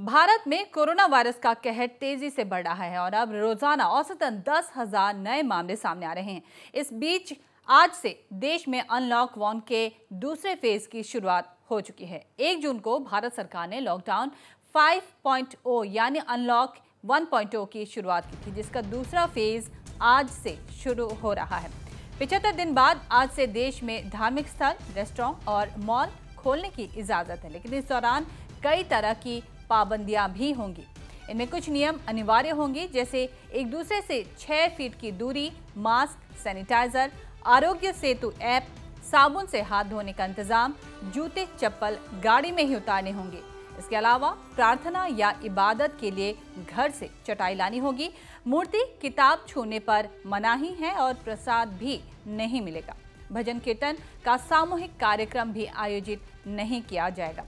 भारत में corona virus का कहर तेजी से बढ़ रहा है और अब रोजाना औसतन दस हजार नए मामले सामने आ रहे हैं इस बीच आज से देश में अनलॉक वन के दूसरे फेज की शुरुआत हो चुकी है एक जून को भारत सरकार ने लॉकडाउन 5.0 यानी अनलॉक 1.0 की शुरुआत की थी जिसका दूसरा फेज आज से शुरू हो रहा है पिछहत्तर दिन बाद आज से देश में धार्मिक स्थल रेस्टोरेंट और मॉल खोलने की इजाज़त है लेकिन इस दौरान कई तरह की पाबंदियां भी होंगी इनमें कुछ नियम अनिवार्य होंगे जैसे एक दूसरे से छह फीट की दूरी मास्क सैनिटाइजर आरोग्य सेतु ऐप साबुन से हाथ धोने का इंतजाम जूते चप्पल गाड़ी में ही उतारने होंगे इसके अलावा प्रार्थना या इबादत के लिए घर से चटाई लानी होगी मूर्ति किताब छूने पर मनाही है और प्रसाद भी नहीं मिलेगा भजन कीर्तन का सामूहिक कार्यक्रम भी आयोजित नहीं किया जाएगा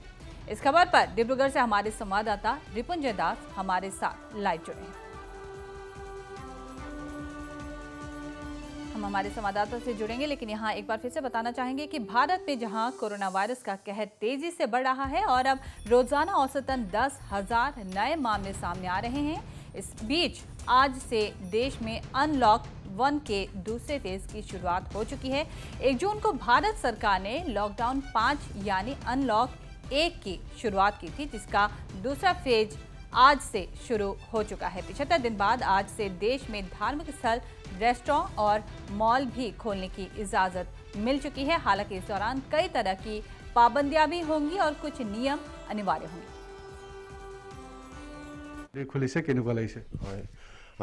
इस खबर पर डिब्रुगढ़ से हमारे संवाददाता रिपुंजय दास हमारे साथ लाइव जुड़े हैं हम हमारे संवाददाता से जुड़ेंगे लेकिन यहाँ एक बार फिर से बताना चाहेंगे कि भारत में जहाँ कोरोना वायरस का कहर तेजी से बढ़ रहा है और अब रोजाना औसतन दस हजार नए मामले सामने आ रहे हैं इस बीच आज से देश में अनलॉक वन के दूसरे फेज की शुरुआत हो चुकी है एक जून को भारत सरकार ने लॉकडाउन पाँच यानी अनलॉक एक की शुरुआत की थी जिसका दूसरा फेज आज से शुरू हो चुका है पिछहत्तर दिन बाद आज से देश में धार्मिक स्थल रेस्टोरेंट और मॉल भी खोलने की इजाज़त मिल चुकी है हालांकि इस दौरान कई तरह की पाबंदियां भी होंगी और कुछ नियम अनिवार्य होंगे खुली কেনেকুৱা লাগিছে হয়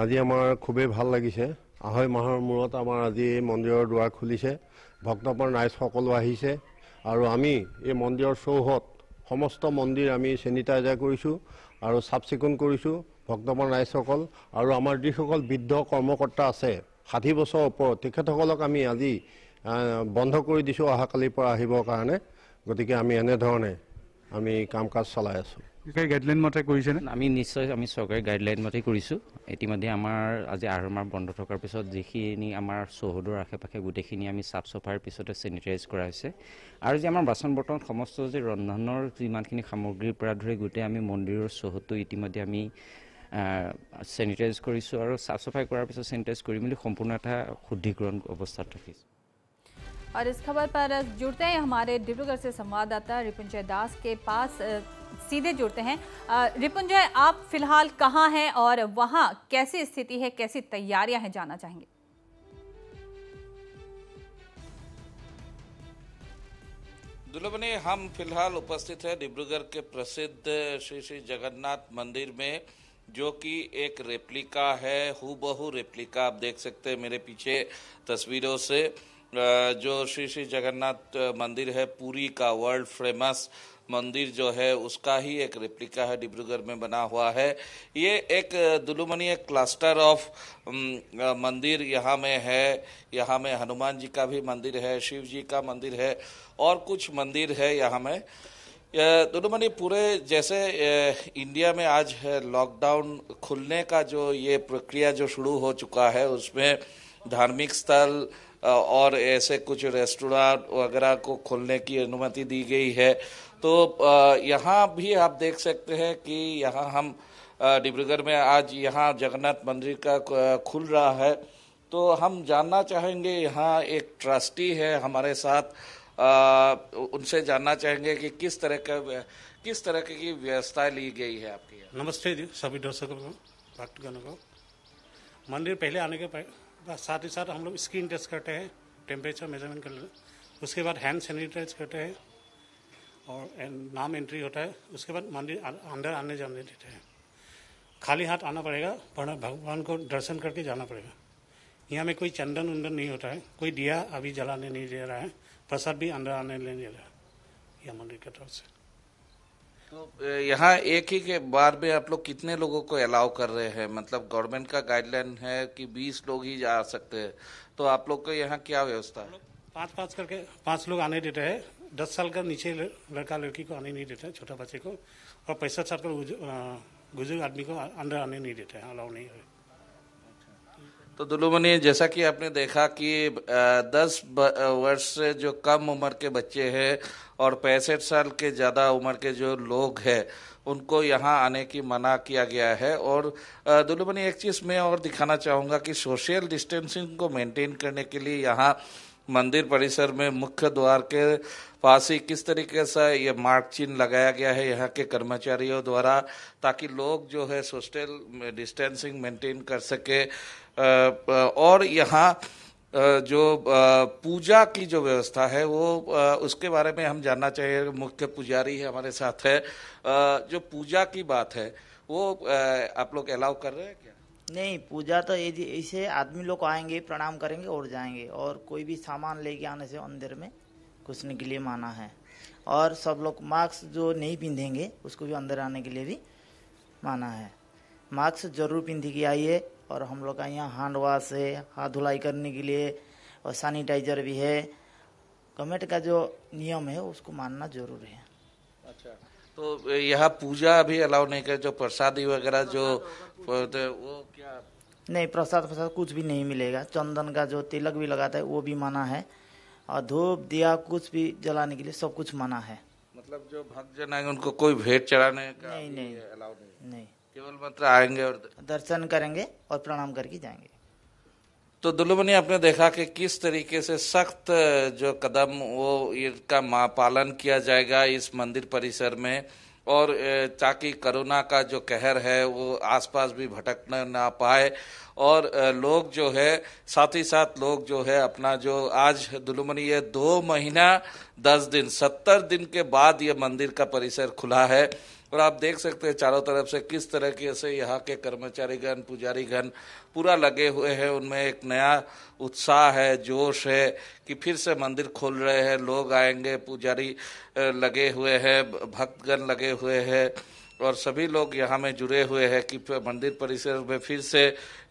আজি আমাৰ माह ভাল লাগিছে আঢ়ৈ মাহৰ মূৰত আমাৰ আজি এই মন্দিৰৰ দুৱাৰ খুলিছে ভক্তপ্ৰাণ ৰাইজ সকলো সমস্ত মন্দিৰ আমি চেনিটাইজাৰ কৰিছোঁ আৰু চাফ চিকুণ কৰিছোঁ ভক্তমান ৰাইজসকল আৰু আমাৰ যিসকল বৃদ্ধ কৰ্মকৰ্তা আছে ষাঠি বছৰৰ ওপৰত তেখেতসকলক আমি আজি বন্ধ কৰি দিছোঁ অহাকালিৰ পৰা আহিবৰ কাৰণে গতিকে আমি এনেধৰণে আমি কাম কাজ চলাই আছোঁ চৰকাৰী গাইডলাইন মতে কৰিছেনে আমি নিশ্চয় আমি চৰকাৰী গাইডলাইন মতে কৰিছোঁ ইতিমধ্যে আমাৰ আজি আঢ়ৈ মাহ বন্ধ থকাৰ পিছত যিখিনি আমাৰ চৌহদৰ আশে পাশে গোটেইখিনি আমি চাফ চফাইৰ পিছতে চেনিটাইজ কৰা হৈছে আৰু যে আমাৰ বাচন বৰ্তন সমস্ত যে ৰন্ধনৰ যিমানখিনি সামগ্ৰীৰ পৰা ধৰি গোটেই আমি মন্দিৰৰ চৌহদটো ইতিমধ্যে আমি চেনিটাইজ কৰিছোঁ আৰু চাফ চাফাই কৰাৰ পিছত চেনিটাইজ কৰি মেলি সম্পূৰ্ণ এটা শুদ্ধিকৰণ অৱস্থাত ৰাখিছোঁ और इस खबर पर जुड़ते हैं हमारे डिब्रुगढ़ से संवाददाता रिपुंजय दास के पास सीधे जुड़ते हैं रिपुंजय आप फिलहाल कहाँ हैं और वहाँ कैसी स्थिति है कैसी तैयारियां हैं जाना चाहेंगे दुल्हबनी हम फिलहाल उपस्थित है डिब्रुगढ़ के प्रसिद्ध श्री श्री जगन्नाथ मंदिर में जो कि एक रेप्लिका है बहु रेप्लिका आप देख सकते हैं मेरे पीछे तस्वीरों से जो श्री श्री जगन्नाथ मंदिर है पूरी का वर्ल्ड फेमस मंदिर जो है उसका ही एक रेप्लिका है डिब्रूगढ़ में बना हुआ है ये एक दुलुमनी एक क्लस्टर ऑफ मंदिर यहाँ में है यहाँ में हनुमान जी का भी मंदिर है शिव जी का मंदिर है और कुछ मंदिर है यहाँ में दुलुमनी पूरे जैसे इंडिया में आज लॉकडाउन खुलने का जो ये प्रक्रिया जो शुरू हो चुका है उसमें धार्मिक स्थल और ऐसे कुछ रेस्टोरेंट वगैरह को खोलने की अनुमति दी गई है तो यहाँ भी आप देख सकते हैं कि यहाँ हम डिब्रूगढ़ में आज यहाँ जगन्नाथ मंदिर का खुल रहा है तो हम जानना चाहेंगे यहाँ एक ट्रस्टी है हमारे साथ आ, उनसे जानना चाहेंगे कि किस तरह का किस तरह की व्यवस्था ली गई है आपकी नमस्ते जी सभी दर्शकों को को मंदिर पहले आने के साथ ही साथ हम लोग स्किन टेस्ट करते हैं टेम्परेचर मेजरमेंट कर लेते उसके बाद हैंड सैनिटाइज करते हैं और नाम एंट्री होता है उसके बाद मंदिर अंदर आने जाने देते हैं खाली हाथ आना पड़ेगा भगवान को दर्शन करके जाना पड़ेगा यहाँ में कोई चंदन उंदन नहीं होता है कोई दिया अभी जलाने नहीं दे रहा है प्रसाद भी अंदर आने नहीं दे रहा है यह मंदिर की तरफ से तो यहाँ एक ही के बार में आप लोग कितने लोगों को अलाउ कर रहे हैं मतलब गवर्नमेंट का गाइडलाइन है कि 20 लोग ही जा सकते हैं तो आप लोग का यहाँ क्या व्यवस्था है पाँच पाँच करके पाँच लोग आने देते हैं दस साल का नीचे लड़का लड़की को आने नहीं देते हैं छोटा बच्चे को और पैंसठ साल कर बुजुर्ग आदमी को अंदर आने नहीं देते हैं अलाउ नहीं है तो दुलू जैसा कि आपने देखा कि दस वर्ष से जो कम उम्र के बच्चे हैं और पैंसठ साल के ज़्यादा उम्र के जो लोग हैं उनको यहाँ आने की मना किया गया है और मनी एक चीज़ मैं और दिखाना चाहूँगा कि सोशल डिस्टेंसिंग को मेंटेन करने के लिए यहाँ मंदिर परिसर में मुख्य द्वार के पास ही किस तरीके से ये मार्क चिन्ह लगाया गया है यहाँ के कर्मचारियों द्वारा ताकि लोग जो है सोशल डिस्टेंसिंग मेंटेन कर सके और यहाँ जो पूजा की जो व्यवस्था है वो उसके बारे में हम जानना चाहिए मुख्य पुजारी है हमारे साथ है जो पूजा की बात है वो आप लोग अलाउ कर रहे हैं क्या नहीं पूजा तो ऐसे आदमी लोग आएंगे प्रणाम करेंगे और जाएंगे और कोई भी सामान लेके आने से अंदर में घुसने के लिए माना है और सब लोग मास्क जो नहीं पहनेंगे उसको भी अंदर आने के लिए भी माना है मास्क जरूर पहन के आइए और हम लोग का यहाँ हैंड वॉश है हाथ धुलाई करने के लिए और सैनिटाइजर भी है गवर्नमेंट का जो नियम है उसको मानना जरूर है अच्छा तो यहाँ पूजा भी अलाउ नहीं कर जो प्रसादी वगैरह जो तो वो नहीं प्रसाद प्रसाद कुछ भी नहीं मिलेगा चंदन का जो तिलक भी लगाता है वो भी माना है और धूप दिया कुछ भी जलाने के लिए सब कुछ माना है मतलब जो भक्त जन आएंगे उनको कोई भेंट चढ़ाने का नहीं नहीं नहीं नहीं केवल मात्र आएंगे और दर्शन करेंगे और प्रणाम करके जाएंगे तो दुल्हमनी आपने देखा कि किस तरीके से सख्त जो कदम वो इनका पालन किया जाएगा इस मंदिर परिसर में और ताकि कोरोना का जो कहर है वो आसपास भी भटकने ना पाए और लोग जो है साथ ही साथ लोग जो है अपना जो आज दुलुमनी ये दो महीना दस दिन सत्तर दिन के बाद ये मंदिर का परिसर खुला है और आप देख सकते हैं चारों तरफ से किस तरह के से यहाँ के कर्मचारीगण पुजारीगण पूरा लगे हुए हैं उनमें एक नया उत्साह है जोश है कि फिर से मंदिर खोल रहे हैं लोग आएंगे पुजारी लगे हुए हैं भक्तगण लगे हुए हैं और सभी लोग यहाँ में जुड़े हुए हैं कि मंदिर परिसर में फिर से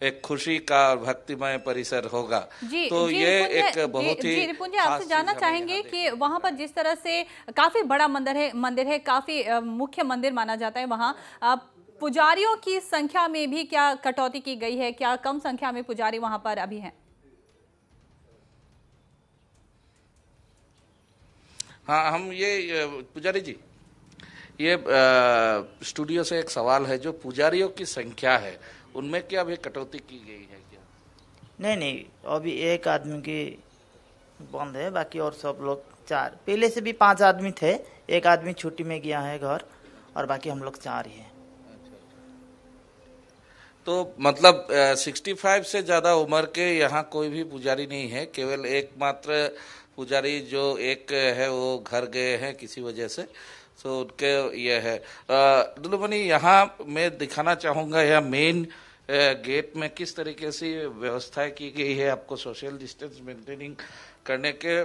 एक खुशी का और भक्तिमय परिसर होगा जी, तो जी, ये एक बहुत ही जी, आपसे जानना चाहेंगे कि वहाँ पर जिस तरह से काफी बड़ा मंदिर है मंदिर है काफी मुख्य मंदिर माना जाता है वहाँ पुजारियों की संख्या में भी क्या कटौती की गई है क्या कम संख्या में पुजारी वहाँ पर अभी है हाँ हम ये पुजारी जी ये स्टूडियो से एक सवाल है जो पुजारियों की संख्या है उनमें क्या अभी कटौती की गई है क्या नहीं नहीं अभी एक आदमी की बंद है बाकी और सब लोग चार पहले से भी पांच आदमी थे एक आदमी छुट्टी में गया है घर और बाकी हम लोग चार ही है तो मतलब फाइव से ज़्यादा उम्र के यहाँ कोई भी पुजारी नहीं है केवल एकमात्र पुजारी जो एक है वो घर गए हैं किसी वजह से सो उनके ये है दुलुबनी यहाँ मैं दिखाना चाहूँगा यह मेन गेट में किस तरीके से व्यवस्था की गई है आपको सोशल डिस्टेंस मेंटेनिंग करने के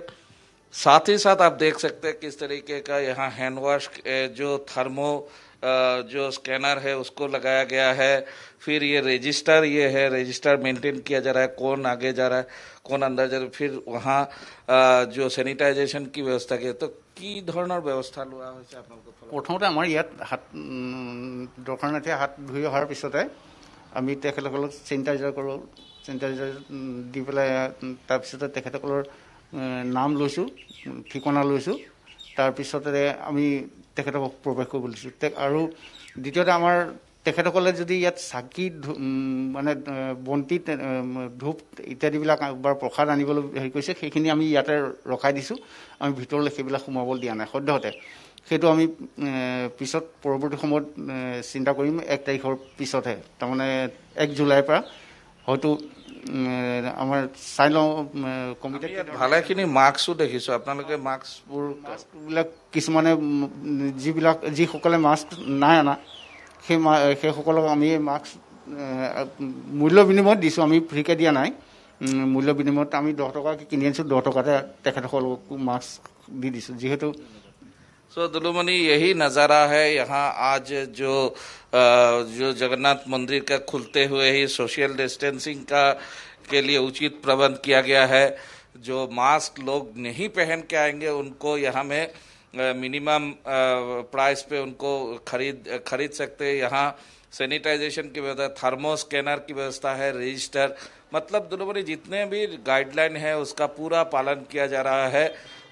साथ ही साथ आप देख सकते हैं किस तरीके का यहाँ हैंड वॉश जो थर्मो जो स्कैनर है उसको लगाया गया है फिर ये रजिस्टर ये है रजिस्टर मेंटेन किया जा रहा है कौन आगे जा रहा है कौन अंदर जा रहा है फिर वहाँ जो सैनिटाइजेशन की व्यवस्था की तो কি ধৰণৰ ব্যৱস্থা লোৱা হৈছে আপোনালোকৰ প্ৰথমতে আমাৰ ইয়াত হাত দৰ্শনাৰ্থীয়ে হাত ধুই অহাৰ পিছতে আমি তেখেতসকলক চেনিটাইজাৰ কৰোঁ চেনিটাইজাৰ দি পেলাই তাৰপিছতে তেখেতসকলৰ নাম লৈছোঁ ঠিকনা লৈছোঁ তাৰপিছতে আমি তেখেতসকল প্ৰৱেশ কৰিব লৈছোঁ আৰু দ্বিতীয়তে আমাৰ তেখেতসকলে যদি ইয়াত চাকি মানে বন্তি ধূপ ইত্যাদিবিলাক বা প্ৰসাদ আনিবলৈ হেৰি কৰিছে সেইখিনি আমি ইয়াতে ৰখাই দিছোঁ আমি ভিতৰলৈ সেইবিলাক সোমাবলৈ দিয়া নাই সদ্যহতে সেইটো আমি পিছত পৰৱৰ্তী সময়ত চিন্তা কৰিম এক তাৰিখৰ পিছতহে তাৰমানে এক জুলাইৰ পৰা হয়তো আমাৰ চাই লওঁ কমিটিয়ে ভালেখিনি মাস্কো দেখিছোঁ আপোনালোকে মাস্কবোৰ কিছুমানে যিবিলাক যিসকলে মাস্ক নাই অনা সেই সেইসকলক আমি মাস্ক মূল্য বিনিময়ত দিছোঁ আমি ফ্ৰীকৈ দিয়া নাই মূল্য বিনিময়ত আমি দহ টকাকৈ কিনি আনিছোঁ দহ টকাতে তেখেতসকলকো মাস্ক দি দিছোঁ যিহেতু सो so, यही नज़ारा है यहाँ आज जो जो जगन्नाथ मंदिर का खुलते हुए ही सोशल डिस्टेंसिंग का के लिए उचित प्रबंध किया गया है जो मास्क लोग नहीं पहन के आएंगे उनको यहाँ में मिनिमम प्राइस पे उनको खरीद खरीद सकते हैं यहाँ सैनिटाइजेशन की व्यवस्था थर्मो स्कैनर की व्यवस्था है रजिस्टर मतलब दुलुमनी जितने भी गाइडलाइन है उसका पूरा पालन किया जा रहा है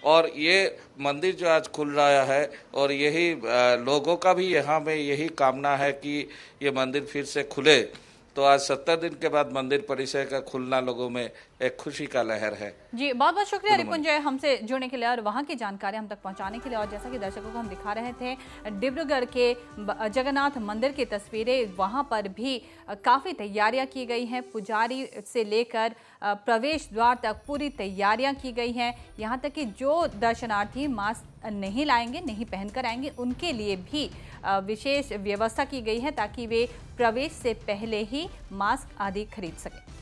और ये मंदिर जो आज खुल रहा है और यही लोगों का भी यहाँ में यही कामना है कि ये मंदिर फिर से खुले तो आज सत्तर दिन के बाद मंदिर परिसर का खुलना लोगों में एक खुशी का लहर है जी बहुत बहुत शुक्रिया रिपुन जय हमसे जुड़ने के लिए और वहाँ की जानकारी हम तक पहुँचाने के लिए और जैसा कि दर्शकों को हम दिखा रहे थे डिब्रूगढ़ के जगन्नाथ मंदिर की तस्वीरें वहाँ पर भी काफ़ी तैयारियाँ की गई हैं पुजारी से लेकर प्रवेश द्वार तक पूरी तैयारियाँ की गई हैं यहाँ तक कि जो दर्शनार्थी मास्क नहीं लाएंगे नहीं पहन कर आएंगे उनके लिए भी विशेष व्यवस्था की गई है ताकि वे प्रवेश से पहले ही मास्क आदि खरीद सकें